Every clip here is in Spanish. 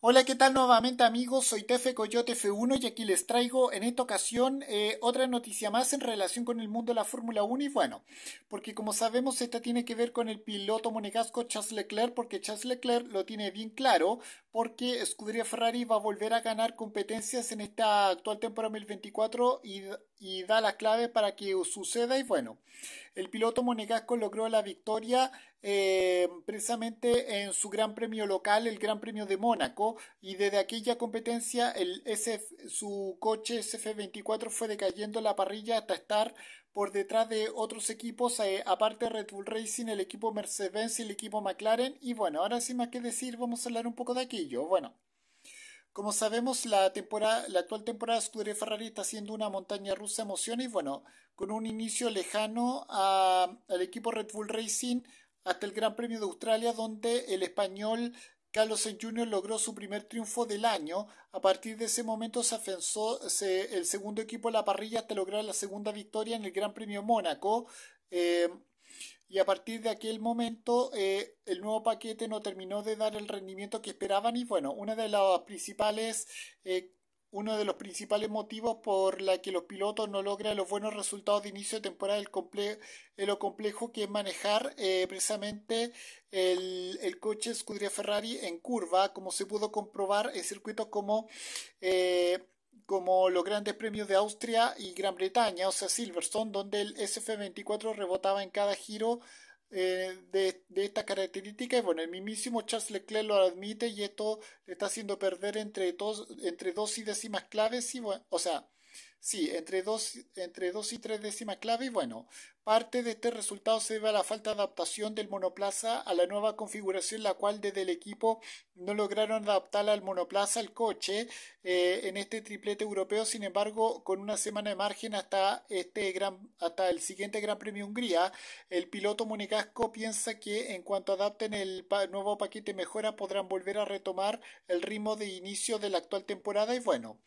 Hola, ¿qué tal nuevamente amigos? Soy Tefe Coyote F1 y aquí les traigo en esta ocasión eh, otra noticia más en relación con el mundo de la Fórmula 1 y bueno, porque como sabemos esta tiene que ver con el piloto monegasco Charles Leclerc porque Charles Leclerc lo tiene bien claro porque Scuderia Ferrari va a volver a ganar competencias en esta actual temporada 2024 y, da las claves para que suceda. Y bueno, el piloto monegasco logró la victoria eh, precisamente en su gran premio local, el Gran Premio de Mónaco, y desde aquella competencia el su coche SF24 fue decayendo la parrilla hasta estar por detrás de otros equipos, eh, aparte Red Bull Racing, el equipo Mercedes-Benz y el equipo McLaren. Y bueno, ahora sin más que decir, vamos a hablar un poco de aquí. Bueno, como sabemos, la, temporada, la actual temporada de Scuderia Ferrari está siendo una montaña rusa de emociones, bueno, con un inicio lejano al equipo Red Bull Racing hasta el Gran Premio de Australia, donde el español Carlos Sainz Jr. logró su primer triunfo del año. A partir de ese momento se afensó el segundo equipo a la parrilla hasta lograr la segunda victoria en el Gran Premio Mónaco. Eh, y a partir de aquel momento eh, el nuevo paquete no terminó de dar el rendimiento que esperaban y bueno, una de las principales eh, uno de los principales motivos por la que los pilotos no logran los buenos resultados de inicio de temporada es lo complejo que es manejar eh, precisamente el, el, coche Scuderia Ferrari en curva, como se pudo comprobar en circuitos como como los grandes premios de Austria y Gran Bretaña, o sea, Silverstone, donde el SF24 rebotaba en cada giro eh, de, de característica y Bueno, el mismísimo Charles Leclerc lo admite y esto le está haciendo perder entre, dos, entre dos y décimas claves, y, bueno, o sea, Sí, entre dos, entre dos y tres décimas clave y bueno, parte de este resultado se debe a la falta de adaptación del monoplaza a la nueva configuración, la cual desde el equipo no lograron adaptar al monoplaza, al coche, eh, en este triplete europeo, sin embargo, con una semana de margen hasta, este gran, hasta el siguiente Gran Premio Hungría, el piloto monegasco piensa que en cuanto adapten el nuevo paquete mejora podrán volver a retomar el ritmo de inicio de la actual temporada y bueno.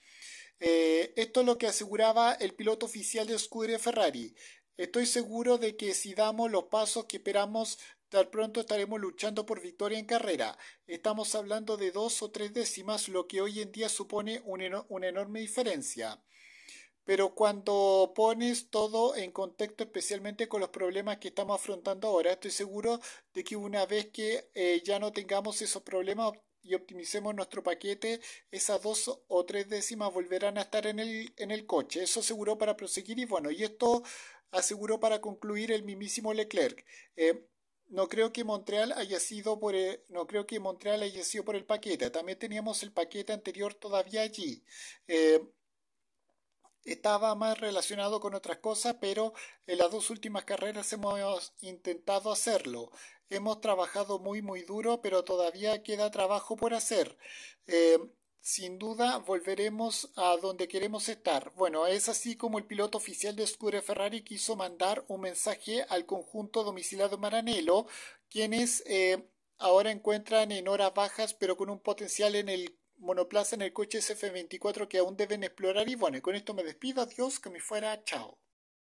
Eh, esto es lo que aseguraba el piloto oficial de Scuderia Ferrari. Estoy seguro de que si damos los pasos que esperamos tal pronto estaremos luchando por victoria en carrera. Estamos hablando de dos o tres décimas, lo que hoy en día supone una enorme diferencia pero cuando pones todo en contexto especialmente con los problemas que estamos afrontando ahora, estoy seguro de que una vez que eh, ya no tengamos esos problemas y optimicemos nuestro paquete, esas dos o tres décimas volverán a estar en el, en el coche. Eso aseguró para proseguir y bueno, y esto aseguró para concluir el mismísimo Leclerc. Eh, no creo que Montreal haya sido por eh, no creo que Montreal haya sido por el paquete. También teníamos el paquete anterior todavía allí. Eh, estaba más relacionado con otras cosas, pero en las dos últimas carreras hemos intentado hacerlo. Hemos trabajado muy, muy duro, pero todavía queda trabajo por hacer. Eh, sin duda volveremos a donde queremos estar. Bueno, es así como el piloto oficial de Scuderia Ferrari quiso mandar un mensaje al conjunto domiciliado Maranello, quienes eh, ahora encuentran en horas bajas, pero con un potencial en el monoplaza en el coche SF24 que aún deben explorar. Y bueno, con esto me despido. Adiós, que me fuera. Chao.